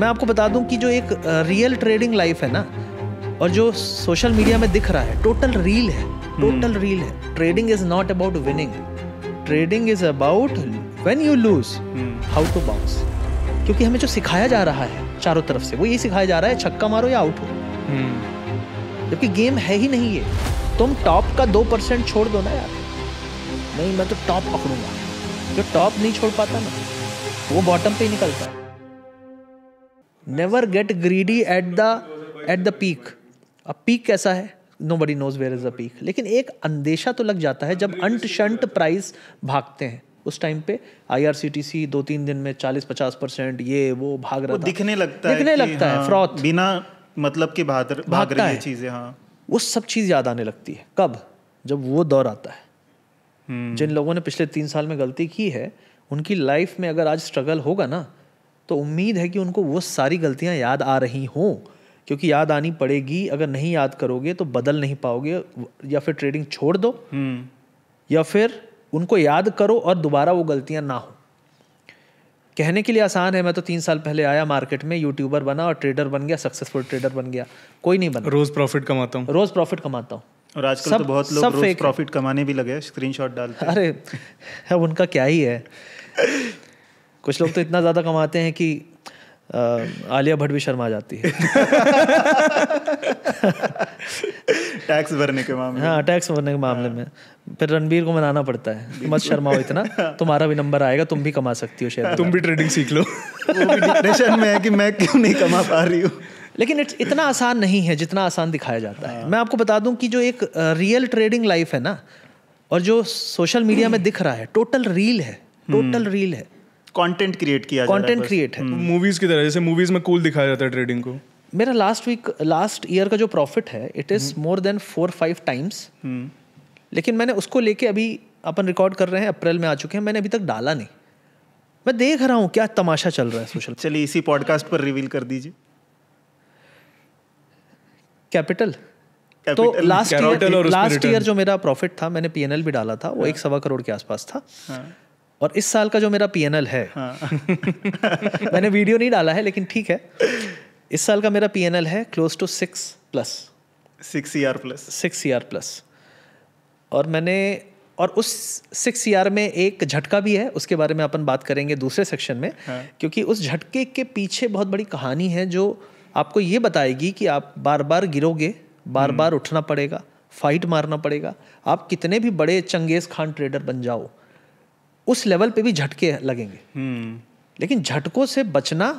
मैं आपको बता दूं कि जो एक रियल ट्रेडिंग लाइफ है ना और जो सोशल मीडिया में दिख रहा है टोटल रील है टोटल हम्म। रील है trading is not about winning trading is about when you lose how to bounce क्योंकि हमें जो सिखाया जा रहा है चारों तरफ से वो यही सिखाया जा रहा है छक्का मारो या आउट हो हम्म। जबकि गेम है ही नहीं ये तुम टॉप का दो परसेंट छोड़ दो ना यार नहीं मैं तो टॉप पकड़ूंगा जो टॉप नहीं छोड़ पाता ना वो बॉटम पे ही निकलता है never get greedy at the at the peak अब पीक कैसा है nobody knows where is a peak लेकिन एक अंदेशा तो लग जाता है जब अंट शंट प्राइस भागते हैं उस टाइम पे आईआरसीटीसी दो तीन दिन में चालीस पचास परसेंट ये वो भाग रहा वो दिखने लगता दिखने है लगता है फ्रॉथ हाँ, बिना मतलब के भाग भाग रही है चीजें हाँ वो सब चीज याद आने लगती है कब जब वो दौर आता है हम्म। जिन लोगों ने पिछले तीन साल में गलती की है उनकी लाइफ में अगर आज स्ट्रगल होगा ना तो उम्मीद है कि उनको वो सारी गलतियाँ याद आ रही हों क्योंकि याद आनी पड़ेगी अगर नहीं याद करोगे तो बदल नहीं पाओगे या फिर ट्रेडिंग छोड़ दो हम्म। या फिर उनको याद करो और दोबारा वो गलतियां ना हो कहने के लिए आसान है मैं तो तीन साल पहले आया मार्केट में यूट्यूबर बना और ट्रेडर बन गया सक्सेसफुल ट्रेडर बन गया कोई नहीं बना रोज प्रॉफिट कमाता हूँ रोज प्रॉफिट कमाता हूँ और आजकल तो सब, तो बहुत लोग रोज प्रॉफिट कमाने भी लगे स्क्रीनशॉट डालते अरे अब उनका क्या ही है कुछ लोग तो इतना ज़्यादा कमाते हैं कि आ, आलिया भट्ट भी शर्मा जाती है टैक्स भरने के मामले हाँ टैक्स भरने के मामले में फिर रणबीर को मनाना पड़ता है मत शर्माओ इतना तुम्हारा भी नंबर आएगा तुम भी कमा सकती हो शायद तुम भी ट्रेडिंग सीख लो डिप्रेशन में है कि मैं क्यों नहीं कमा पा रही हूँ लेकिन इट्स इतना आसान नहीं है जितना आसान दिखाया जाता है मैं आपको बता दूं कि जो एक रियल ट्रेडिंग लाइफ है ना और जो सोशल मीडिया में दिख रहा है टोटल रील है टोटल रील है कंटेंट क्रिएट किया कंटेंट क्रिएट है मूवीज हम्म। की तरह जैसे मूवीज में कूल दिखाया जाता है ट्रेडिंग को मेरा लास्ट वीक लास्ट ईयर का जो प्रॉफिट है it is more than four five times लेकिन मैंने उसको लेके अभी अपन रिकॉर्ड कर रहे हैं अप्रैल में आ चुके हैं मैंने अभी तक डाला नहीं मैं देख रहा हूँ क्या तमाशा चल रहा है सोशल चलिए इसी पॉडकास्ट पर रिवील कर दीजिए कैपिटल तो लास्ट ईयर लास्ट ईयर जो मेरा प्रॉफिट था मैंने पीएनएल भी डाला था वो हाँ। एक सवा करोड़ के आसपास था हाँ. और इस साल का जो मेरा पी है हाँ. मैंने वीडियो नहीं डाला है लेकिन ठीक है इस साल का मेरा पी है close to six plus six E plus six E plus और मैंने और उस सिक्स ई e में एक झटका भी है उसके बारे में अपन बात करेंगे दूसरे सेक्शन में हाँ. क्योंकि उस झटके के पीछे बहुत बड़ी कहानी है जो आपको ये बताएगी कि आप बार बार गिरोगे बार बार हम्म। उठना पड़ेगा फाइट मारना पड़ेगा आप कितने भी बड़े चंगेज़ खान ट्रेडर बन जाओ उस लेवल पे भी झटके लगेंगे हम्म। लेकिन झटकों से बचना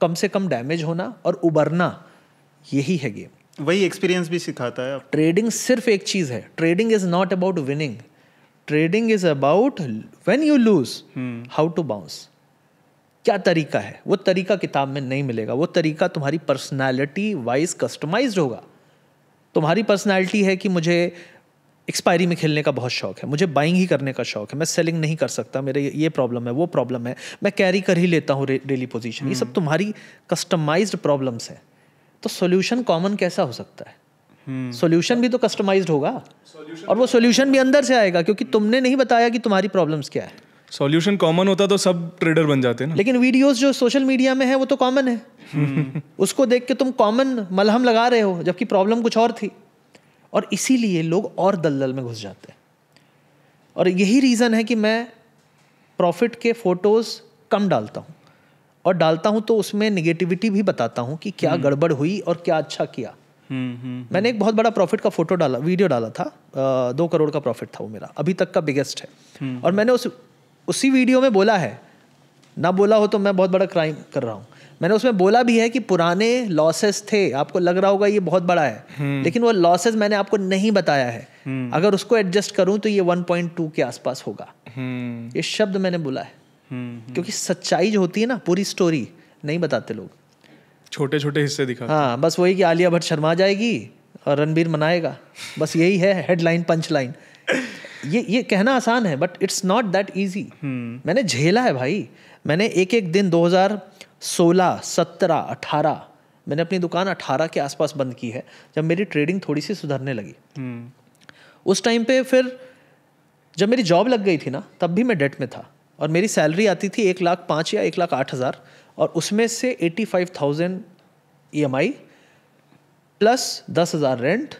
कम से कम डैमेज होना और उबरना यही है गेम वही एक्सपीरियंस भी सिखाता है ट्रेडिंग सिर्फ एक चीज़ है trading is not about winning trading is about when you lose how to bounce क्या तरीका है वो तरीका किताब में नहीं मिलेगा वो तरीका तुम्हारी पर्सनैलिटी वाइज कस्टमाइज होगा तुम्हारी पर्सनैलिटी है कि मुझे एक्सपायरी में खेलने का बहुत शौक है मुझे बाइंग ही करने का शौक है मैं सेलिंग नहीं कर सकता मेरे ये प्रॉब्लम है वो प्रॉब्लम है मैं कैरी कर ही लेता हूँ डेली पोजिशन ये सब हम्म। तुम्हारी कस्टमाइज प्रॉब्लम्स हैं तो सोल्यूशन कॉमन कैसा हो सकता है सोल्यूशन हम्म। भी तो कस्टमाइज होगा और वो सोल्यूशन तो- भी अंदर से आएगा क्योंकि हम्म। तुमने नहीं बताया कि तुम्हारी प्रॉब्लम्स क्या है सॉल्यूशन कॉमन होता तो सब ट्रेडर बन जाते हैं लेकिन वीडियोस जो सोशल मीडिया में है वो तो कॉमन है उसको देख के तुम कॉमन मलहम लगा रहे हो जबकि प्रॉब्लम कुछ और थी और इसीलिए लोग और दलदल में घुस जाते हैं और यही रीज़न है कि मैं प्रॉफिट के फ़ोटोज़ कम डालता हूँ और डालता हूँ तो उसमें निगेटिविटी भी बताता हूँ कि क्या हम्म। गड़बड़ हुई और क्या अच्छा किया हम्म, हम्म, मैंने एक बहुत बड़ा प्रॉफिट का फोटो डाला वीडियो डाला था दो करोड़ का प्रॉफिट था वो मेरा अभी तक का बिगेस्ट है और मैंने उस उसी वीडियो में बोला है ना बोला हो तो मैं बहुत बड़ा क्राइम कर रहा हूँ मैंने उसमें बोला भी है कि पुराने लॉसेस थे आपको लग रहा होगा ये बहुत बड़ा है हम्म। लेकिन वो लॉसेस मैंने आपको नहीं बताया है हम्म। अगर उसको एडजस्ट करूं तो ये 1.2 के आसपास होगा हम्म। ये शब्द मैंने बोला है क्योंकि सच्चाई जो होती है ना पूरी स्टोरी नहीं बताते लोग छोटे छोटे हिस्से दिखा हाँ बस वही कि आलिया भट्ट शर्मा जाएगी और रणबीर मनाएगा बस यही है हेडलाइन पंच लाइन ये ये कहना आसान है but it's not that easy मैंने झेला है भाई मैंने एक एक दिन 2016, 17, 18 मैंने अपनी दुकान 18 के आसपास बंद की है जब मेरी ट्रेडिंग थोड़ी सी सुधरने लगी हम्म। उस टाइम पे फिर जब मेरी जॉब लग गई थी ना तब भी मैं डेट में था और मेरी सैलरी आती थी एक लाख पाँच या एक लाख आठ हज़ार और उसमें से eighty five thousand E M I plus दस हज़ार रेंट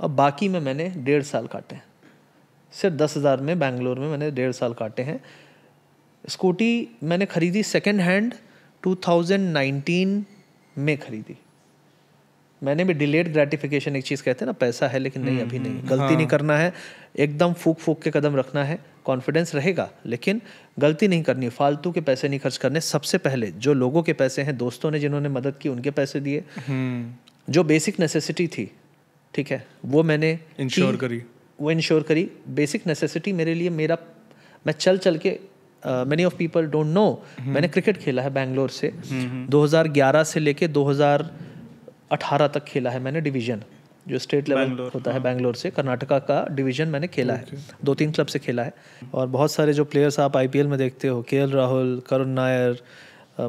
और बाकी में मैंने डेढ़ साल काटे हैं सिर्फ दस हज़ार में बैंगलोर में मैंने डेढ़ साल काटे हैं स्कूटी मैंने ख़रीदी सेकेंड हैंड 2019 में ख़रीदी मैंने भी डिलेड ग्रेटिफिकेशन एक चीज़ कहते हैं ना पैसा है लेकिन नहीं हम्म, अभी नहीं हम्म, गलती हाँ। नहीं करना है एकदम फूक फूक के कदम रखना है कॉन्फिडेंस रहेगा लेकिन गलती नहीं करनी फालतू के पैसे नहीं खर्च करने सबसे पहले जो लोगों के पैसे हैं दोस्तों ने जिन्होंने मदद की उनके पैसे दिए हम्म। जो बेसिक नेसेसिटी थी ठीक है वो मैंने इंश्योर करी वो इंश्योर करी बेसिक नेसेसिटी मेरे लिए मेरा मैं चल चल के many of people don't know मैंने क्रिकेट खेला है बैंगलोर से mm-hmm. 2011 से लेके 2018 तक खेला है मैंने डिवीजन जो स्टेट लेवल होता हाँ। है बैंगलोर से कर्नाटका का डिवीजन मैंने खेला okay. है दो तीन क्लब से खेला है और बहुत सारे जो प्लेयर्स आप आईपीएल में देखते हो के राहुल करुण नायर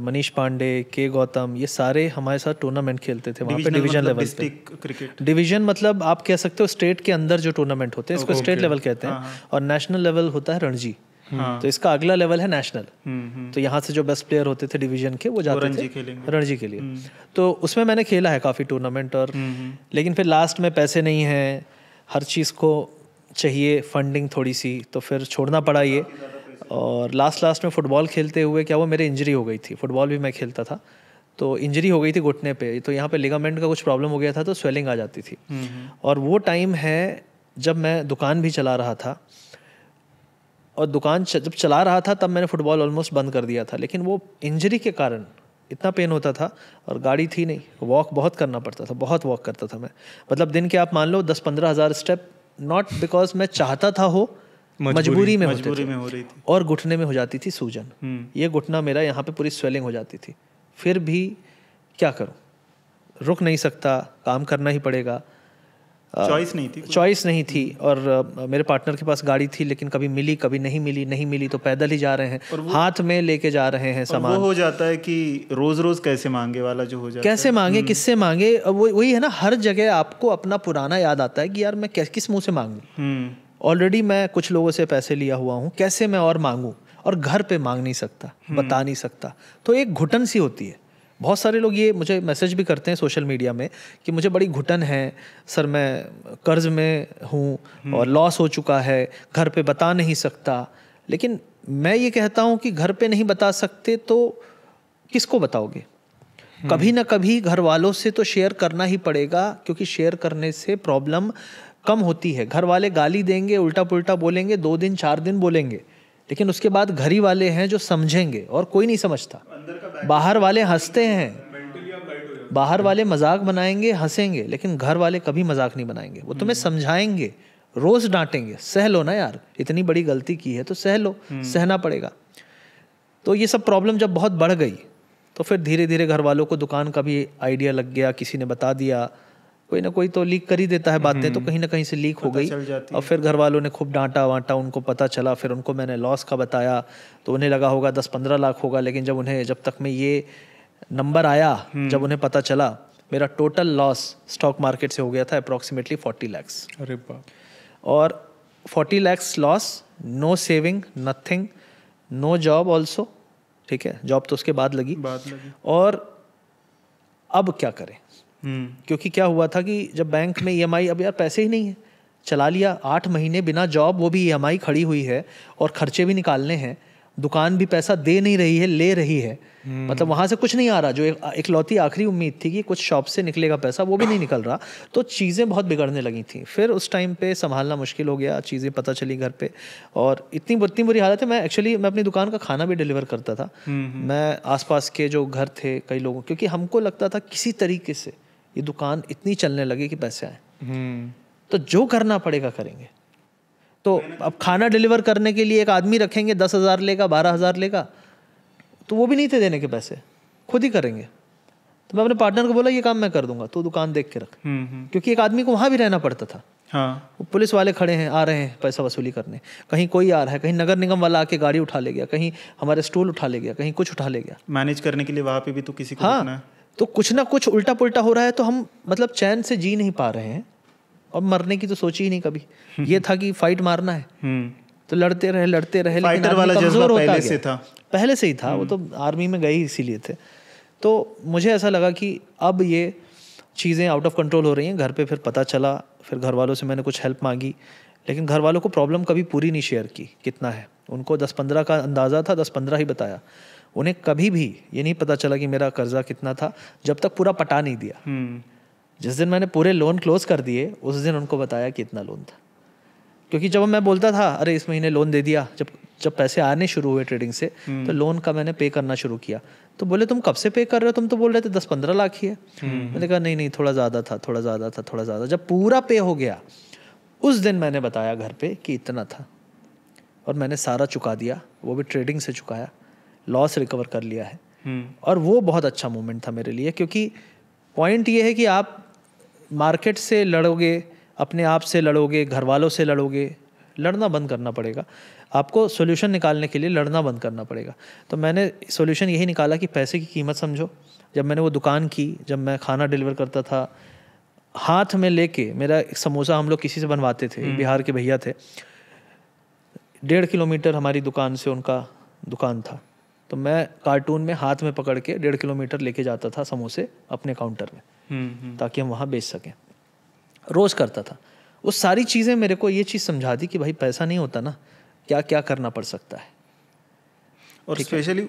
मनीष पांडे के गौतम ये सारे हमारे साथ टूर्नामेंट खेलते थे वहाँ पे डिवीजन मतलब लेवल पे क्रिकेट डिवीजन मतलब आप कह सकते हो स्टेट के अंदर जो टूर्नामेंट होते हैं इसको स्टेट लेवल कहते हैं हाँ, हाँ। और नेशनल लेवल होता है रणजी हाँ। तो इसका अगला लेवल है नेशनल हम्म, हम्म। तो यहाँ से जो बेस्ट प्लेयर होते थे डिवीजन के वो जाते थे रणजी के लिए हम्म। तो उसमें मैंने खेला है काफ़ी टूर्नामेंट और लेकिन फिर लास्ट में पैसे नहीं हैं हर चीज़ को चाहिए फंडिंग थोड़ी सी तो फिर छोड़ना पड़ा ये और लास्ट लास्ट में फुटबॉल खेलते हुए क्या वो मेरे इंजरी हो गई थी फुटबॉल भी मैं खेलता था तो इंजरी हो गई थी घुटने पे तो यहाँ पे लिगामेंट का कुछ प्रॉब्लम हो गया था तो स्वेलिंग आ जाती थी और वो टाइम है जब मैं दुकान भी चला रहा था और दुकान जब चला रहा था तब मैंने फुटबॉल ऑलमोस्ट बंद कर दिया था लेकिन वो इंजरी के कारण इतना पेन होता था और गाड़ी थी नहीं वॉक बहुत करना पड़ता था बहुत वॉक करता था मैं मतलब दिन के आप मान लो दस पंद्रह हज़ार स्टेप नॉट बिकॉज मैं चाहता था हो मजबूरी में मजबूरी में हो रही थी और घुटने में हो जाती थी सूजन हम्म। ये घुटना मेरा यहाँ पे पूरी स्वेलिंग हो जाती थी फिर भी क्या करूँ रुक नहीं सकता काम करना ही पड़ेगा चॉइस नहीं थी चॉइस नहीं थी और मेरे पार्टनर के पास गाड़ी थी लेकिन कभी मिली कभी नहीं मिली नहीं मिली तो पैदल ही जा रहे हैं हाथ में लेके जा रहे हैं सामान वो हो जाता है कि रोज रोज कैसे मांगे वाला जो हो जाता कैसे मांगे हम्म। किससे मांगे वो वही है ना हर जगह आपको अपना पुराना याद आता है कि यार मैं किस मुँह से मांगू ऑलरेडी हम्म। मैं कुछ लोगों से पैसे लिया हुआ हूँ कैसे मैं और मांगू और घर पे मांग नहीं सकता हम्म। बता नहीं सकता तो एक घुटन सी होती है बहुत सारे लोग ये मुझे मैसेज भी करते हैं सोशल मीडिया में कि मुझे बड़ी घुटन है सर मैं कर्ज में हूँ हम्म। और लॉस हो चुका है घर पे बता नहीं सकता लेकिन मैं ये कहता हूँ कि घर पे नहीं बता सकते तो किसको बताओगे हम्म। कभी ना कभी घर वालों से तो शेयर करना ही पड़ेगा क्योंकि शेयर करने से प्रॉब्लम कम होती है घर वाले गाली देंगे उल्टा पुल्टा बोलेंगे दो दिन चार दिन बोलेंगे लेकिन उसके बाद घर ही वाले हैं जो समझेंगे और कोई नहीं समझता बाहर वाले हंसते हैं बाहर वाले मजाक बनाएंगे हंसेंगे लेकिन घर वाले कभी मजाक नहीं बनाएंगे वो तुम्हें समझाएंगे रोज डांटेंगे सह लो ना यार इतनी बड़ी गलती की है तो सह लो सहना पड़ेगा तो ये सब प्रॉब्लम जब बहुत बढ़ गई तो फिर धीरे धीरे घर वालों को दुकान का भी आइडिया लग गया किसी ने बता दिया कोई ना कोई तो लीक कर ही देता है बातें तो हम्म। कहीं ना कहीं से लीक हो गई और फिर घर वालों ने खूब डांटा वांटा उनको पता चला फिर उनको मैंने लॉस का बताया तो उन्हें लगा होगा दस पंद्रह लाख होगा लेकिन जब उन्हें जब तक मैं ये नंबर आया हम्म। जब उन्हें पता चला मेरा टोटल लॉस स्टॉक मार्केट से हो गया था अप्रोक्सीमेटली फोर्टी लैक्स अरे और forty lakhs loss no saving nothing no job also ठीक है जॉब तो उसके बाद लगी बाद लगी और अब क्या करें हम्म। क्योंकि क्या हुआ था कि जब बैंक में ई e अब यार पैसे ही नहीं है चला लिया आठ महीने बिना जॉब वो भी ई e खड़ी हुई है और खर्चे भी निकालने हैं दुकान भी पैसा दे नहीं रही है ले रही है हम्म। मतलब वहां से कुछ नहीं आ रहा जो एक इकलौती आखिरी उम्मीद थी कि कुछ शॉप से निकलेगा पैसा वो भी नहीं निकल रहा तो चीज़ें बहुत बिगड़ने लगी थी फिर उस टाइम पे संभालना मुश्किल हो गया चीज़ें पता चली घर पे और इतनी इतनी बुरी हालत है मैं एक्चुअली मैं अपनी दुकान का खाना भी डिलीवर करता था हम्म, मैं आसपास के जो घर थे कई लोगों क्योंकि हमको लगता था किसी तरीके से ये दुकान इतनी चलने लगी कि पैसे आए हम्म। तो जो करना पड़ेगा करेंगे तो अब खाना डिलीवर करने के लिए एक आदमी रखेंगे दस हज़ार लेगा बारह हज़ार लेगा तो वो भी नहीं थे देने के पैसे खुद ही करेंगे तो मैं अपने पार्टनर को बोला ये काम मैं कर दूंगा तो दुकान देख के रख हम्म, हम्म। क्योंकि एक आदमी को वहाँ भी रहना पड़ता था हाँ। वो पुलिस वाले खड़े हैं आ रहे हैं पैसा वसूली करने कहीं कोई आ रहा है कहीं नगर निगम वाला आके गाड़ी उठा ले गया कहीं हमारे स्टूल उठा ले गया कहीं कुछ उठा ले गया मैनेज करने के लिए वहाँ पे भी तो किसी को हाँ तो कुछ ना कुछ उल्टा पुल्टा हो रहा है तो हम मतलब चैन से जी नहीं पा रहे हैं और मरने की तो सोची ही नहीं कभी ये था कि फाइट मारना है हम्म। तो लड़ते रहे लड़ते रहे फाइटर वाला जज्बा पहले से था पहले से ही था वो हम्म। तो आर्मी में गए इसीलिए थे तो मुझे ऐसा लगा कि अब ये चीज़ें आउट ऑफ कंट्रोल हो रही हैं घर पे फिर पता चला फिर घर वालों से मैंने कुछ हेल्प मांगी लेकिन घर वालों को प्रॉब्लम कभी पूरी नहीं शेयर की कितना है उनको दस पंद्रह का अंदाज़ा था दस पंद्रह ही बताया उन्हें कभी भी ये नहीं पता चला कि मेरा कर्जा कितना था जब तक पूरा पटा नहीं दिया हम्म। जिस दिन मैंने पूरे लोन क्लोज कर दिए उस दिन उनको बताया कि इतना लोन था क्योंकि जब मैं बोलता था अरे इस महीने लोन दे दिया जब जब पैसे आने शुरू हुए ट्रेडिंग से हम्म। तो लोन का मैंने पे करना शुरू किया तो बोले तुम कब से पे कर रहे हो तुम तो बोल रहे थे दस पंद्रह लाख ही है हम्म। मैंने कहा नहीं नहीं थोड़ा ज़्यादा था थोड़ा ज़्यादा था थोड़ा ज़्यादा जब पूरा पे हो गया उस दिन मैंने बताया घर पे कि इतना था और मैंने सारा चुका दिया वो भी ट्रेडिंग से चुकाया लॉस रिकवर कर लिया है हम्म। और वो बहुत अच्छा मोमेंट था मेरे लिए क्योंकि पॉइंट ये है कि आप मार्केट से लड़ोगे अपने आप से लड़ोगे घर वालों से लड़ोगे लड़ना बंद करना पड़ेगा आपको सोल्यूशन निकालने के लिए लड़ना बंद करना पड़ेगा तो मैंने सोल्यूशन यही निकाला कि पैसे की कीमत समझो जब मैंने वो दुकान की जब मैं खाना डिलीवर करता था हाथ में लेके मेरा एक समोसा हम लोग किसी से बनवाते थे हम्म। बिहार के भैया थे डेढ़ किलोमीटर हमारी दुकान से उनका दुकान था तो मैं कार्टून में हाथ में पकड़ के डेढ़ किलोमीटर लेके जाता था समोसे अपने काउंटर में हम्म, हम्म। ताकि हम वहाँ बेच सकें रोज़ करता था वो सारी चीज़ें मेरे को ये चीज़ समझा दी कि भाई पैसा नहीं होता ना क्या क्या करना पड़ सकता है और स्पेशली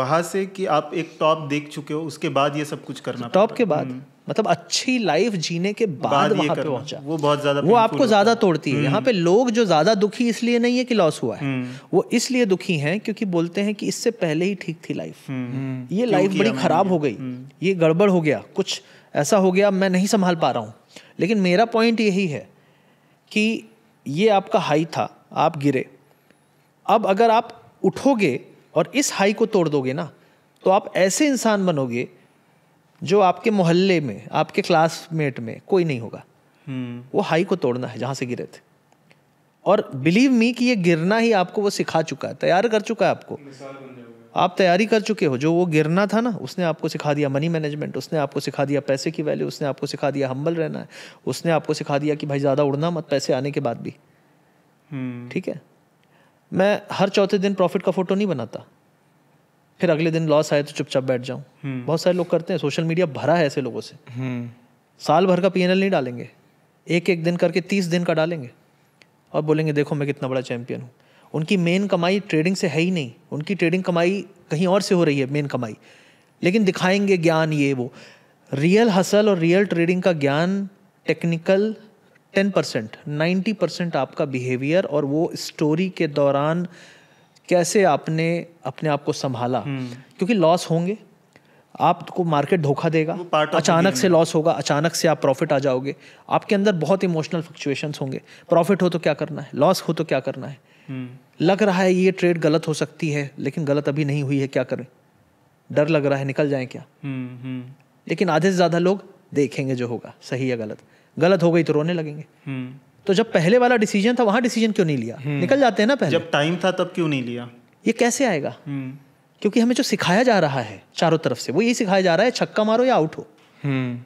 वहाँ से कि आप एक टॉप देख चुके हो उसके बाद ये सब कुछ करना टॉप के बाद हम्म। मतलब अच्छी लाइफ जीने के बाद, बाद वहां पे पहुंचा वो बहुत ज्यादा वो आपको ज्यादा तोड़ती है हम्म। यहाँ पे लोग जो ज्यादा दुखी इसलिए नहीं है कि लॉस हुआ है हम्म। वो इसलिए दुखी हैं क्योंकि बोलते हैं कि इससे पहले ही ठीक थी लाइफ हम्म। ये लाइफ बड़ी खराब हो गई ये गड़बड़ हो गया कुछ ऐसा हो गया मैं नहीं संभाल पा रहा हूँ लेकिन मेरा पॉइंट यही है कि ये आपका हाई था आप गिरे अब अगर आप उठोगे और इस हाई को तोड़ दोगे ना तो आप ऐसे इंसान बनोगे जो आपके मोहल्ले में आपके क्लासमेट में कोई नहीं होगा hmm. वो हाई को तोड़ना है जहाँ से गिरे थे और बिलीव मी कि ये गिरना ही आपको वो सिखा चुका है तैयार कर चुका है आपको आप तैयारी कर चुके हो जो वो गिरना था ना उसने आपको सिखा दिया मनी मैनेजमेंट उसने आपको सिखा दिया पैसे की वैल्यू उसने आपको सिखा दिया हम्बल रहना है उसने आपको सिखा दिया कि भाई ज़्यादा उड़ना मत पैसे आने के बाद भी हम्म। ठीक है मैं हर चौथे दिन प्रॉफिट का फोटो नहीं बनाता फिर अगले दिन लॉस आए तो चुपचाप बैठ जाऊँ हम्म। बहुत सारे लोग करते हैं सोशल मीडिया भरा है ऐसे लोगों से हम्म। साल भर का पी नहीं डालेंगे एक एक दिन करके तीस दिन का डालेंगे और बोलेंगे देखो मैं कितना बड़ा चैंपियन हूँ उनकी मेन कमाई ट्रेडिंग से है ही नहीं उनकी ट्रेडिंग कमाई कहीं और से हो रही है मेन कमाई लेकिन दिखाएंगे ज्ञान ये वो रियल हसल और रियल ट्रेडिंग का ज्ञान technical ten percent ninety percent आपका बिहेवियर और वो स्टोरी के दौरान कैसे आपने अपने आप को संभाला हम्म। क्योंकि लॉस होंगे आपको मार्केट धोखा देगा अचानक से लॉस होगा अचानक से आप प्रॉफिट आ जाओगे आपके अंदर बहुत इमोशनल फ्लक्चुएशंस होंगे प्रॉफिट हो तो क्या करना है लॉस हो तो क्या करना है हम्म। लग रहा है ये ट्रेड गलत हो सकती है लेकिन गलत अभी नहीं हुई है क्या करें डर लग रहा है निकल जाए क्या हम्म, लेकिन आधे से ज़्यादा लोग देखेंगे जो होगा सही या गलत गलत हो गई तो रोने लगेंगे तो जब पहले वाला डिसीजन था वहां डिसीजन क्यों नहीं लिया हम्म। निकल जाते हैं ना पहले जब टाइम था तब क्यों नहीं लिया ये कैसे आएगा हम्म। क्योंकि हमें जो सिखाया जा रहा है चारों तरफ से वो ये सिखाया जा रहा है छक्का मारो या आउट हो हम्म।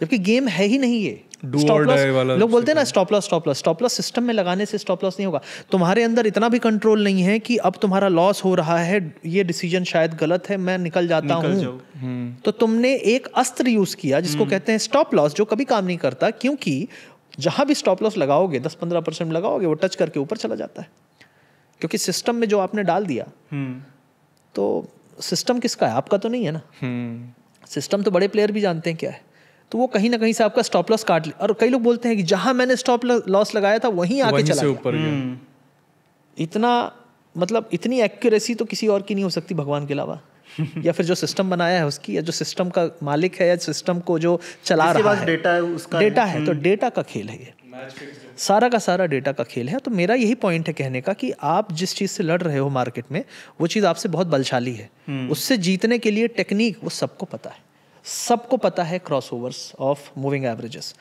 जबकि गेम है ही नहीं ये लोग बोलते हैं ना stop loss stop loss stop loss system में लगाने से स्टॉप लॉस नहीं होगा तुम्हारे अंदर इतना भी कंट्रोल नहीं है कि अब तुम्हारा लॉस हो रहा है ये डिसीजन शायद गलत है मैं निकल जाता हूँ तो तुमने एक अस्त्र यूज किया जिसको कहते हैं स्टॉप लॉस जो कभी काम नहीं करता क्योंकि जहां भी स्टॉप लॉस लगाओगे दस पंद्रह परसेंट लगाओगे वो टच करके ऊपर चला जाता है क्योंकि सिस्टम में जो आपने डाल दिया हम्म। तो सिस्टम किसका है आपका तो नहीं है ना सिस्टम हम्म। तो बड़े प्लेयर भी जानते हैं क्या है तो वो कहीं ना कहीं से आपका स्टॉप लॉस काट ले और कई लोग बोलते हैं कि जहां मैंने स्टॉप लॉस लगाया था वहीं आके चला ऊपर इतना मतलब इतनी एक्यूरेसी तो किसी और की नहीं हो सकती भगवान के अलावा या फिर जो सिस्टम बनाया है उसकी या जो सिस्टम का मालिक है या सिस्टम को जो चला रहा है डेटा है उसका डेटा है तो डेटा का खेल है ये सारा का सारा डेटा का खेल है तो मेरा यही पॉइंट है कहने का कि आप जिस चीज़ से लड़ रहे हो मार्केट में वो चीज़ आपसे बहुत बलशाली है हम्म। उससे जीतने के लिए टेक्निक वो सबको पता है सबको पता है क्रॉसओवर्स ऑफ मूविंग एवरेजेस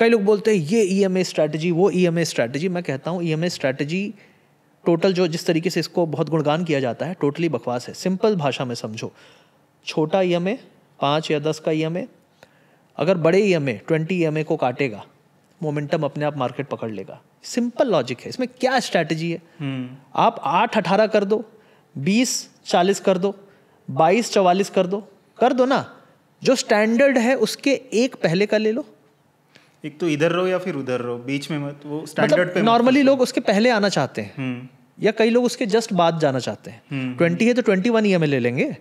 कई लोग बोलते हैं ये ई एम ए स्ट्रैटेजी वो ई एम ए स्ट्रैटेजी मैं कहता हूँ E M A strategy total जो जिस तरीके से इसको बहुत गुणगान किया जाता है टोटली बकवास है सिंपल भाषा में समझो छोटा ई एम ए पाँच या दस का ई एम ए अगर बड़े E M A twenty E M A को काटेगा मोमेंटम अपने आप मार्केट पकड़ लेगा सिंपल लॉजिक है इसमें क्या स्ट्रैटेजी है hmm. आप आठ अठारह कर दो बीस चालीस कर दो बाईस चवालीस कर दो कर दो ना जो स्टैंडर्ड है उसके एक पहले का ले लो एक तो इधर रहो या फिर उधर रहो बीच में मत वो स्टैंडर्ड मतलब पे नॉर्मली लोग उसके पहले आना चाहते हैं हम्म। या कई लोग उसके जस्ट बाद जाना चाहते हैं हम्म। ट्वेंटी है तो ट्वेंटी वन ई में ले लेंगे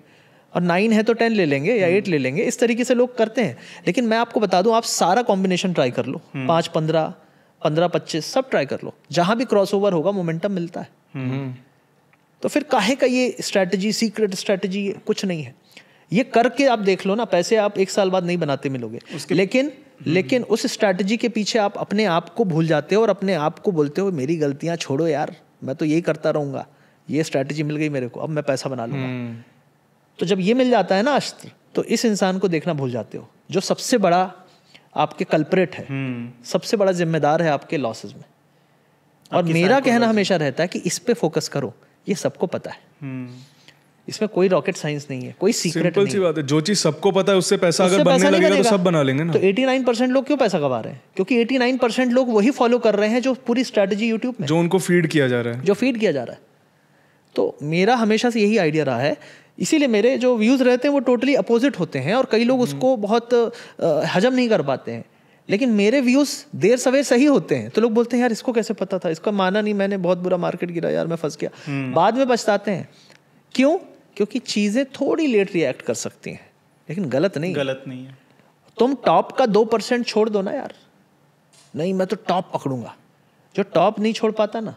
और नाइन है तो टेन ले लेंगे या एट हम्म। ले लेंगे इस तरीके से लोग करते हैं लेकिन मैं आपको बता दूं आप सारा कॉम्बिनेशन ट्राई कर लो पाँच पंद्रह पंद्रह पच्चीस सब ट्राई कर लो जहां भी क्रॉस ओवर होगा मोमेंटम मिलता है तो फिर काहे का ये स्ट्रैटेजी सीक्रेट स्ट्रैटेजी कुछ नहीं है ये करके आप देख लो ना पैसे आप एक साल बाद नहीं बनाते मिलोगे लेकिन लेकिन हम्म। उस स्ट्रैटेजी के पीछे आप अपने आप को भूल जाते हो और अपने आप को बोलते हो मेरी गलतियां छोड़ो यार मैं तो यही करता रहूंगा ये स्ट्रैटेजी मिल गई मेरे को अब मैं पैसा बना लूंगा हम्म। तो जब ये मिल जाता है ना अस्त्र तो इस इंसान को देखना भूल जाते हो जो सबसे बड़ा आपके कल्परेट है हम्म। सबसे बड़ा जिम्मेदार है आपके लॉसेज में और मेरा कहना हमेशा रहता है कि इस पे फोकस करो ये सबको पता है इसमें कोई रॉकेट साइंस नहीं है कोई सीक्रेट नहीं सी बात है जो चीज सबको पता है उससे पैसा उससे अगर पैसा बनने लगेगा तो, तो सब बना लेंगे ना तो 89 परसेंट लोग क्यों पैसा कमा रहे हैं क्योंकि 89 परसेंट लोग वही फॉलो कर रहे हैं जो पूरी स्ट्रैटेजी यूट्यूब जो उनको फीड किया जा रहा है जो फीड किया जा रहा है तो मेरा हमेशा से यही आइडिया रहा है इसीलिए मेरे जो व्यूज़ रहते हैं वो टोटली अपोजिट होते हैं और कई लोग हम्म। उसको बहुत हजम नहीं कर पाते हैं लेकिन मेरे व्यूज देर सवेर सही होते हैं तो लोग बोलते हैं यार इसको कैसे पता था इसका माना नहीं मैंने बहुत बुरा मार्केट गिरा यार मैं फंस गया हम्म। बाद में पछताते हैं क्यों क्योंकि चीज़ें थोड़ी लेट रिएक्ट कर सकती हैं लेकिन गलत नहीं गलत नहीं है तुम टॉप का दो परसेंट छोड़ दो ना यार नहीं मैं तो टॉप पकड़ूंगा जो टॉप नहीं छोड़ पाता ना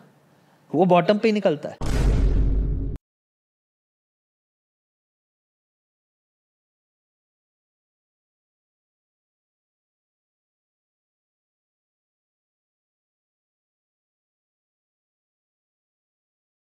वो बॉटम पे ही निकलता है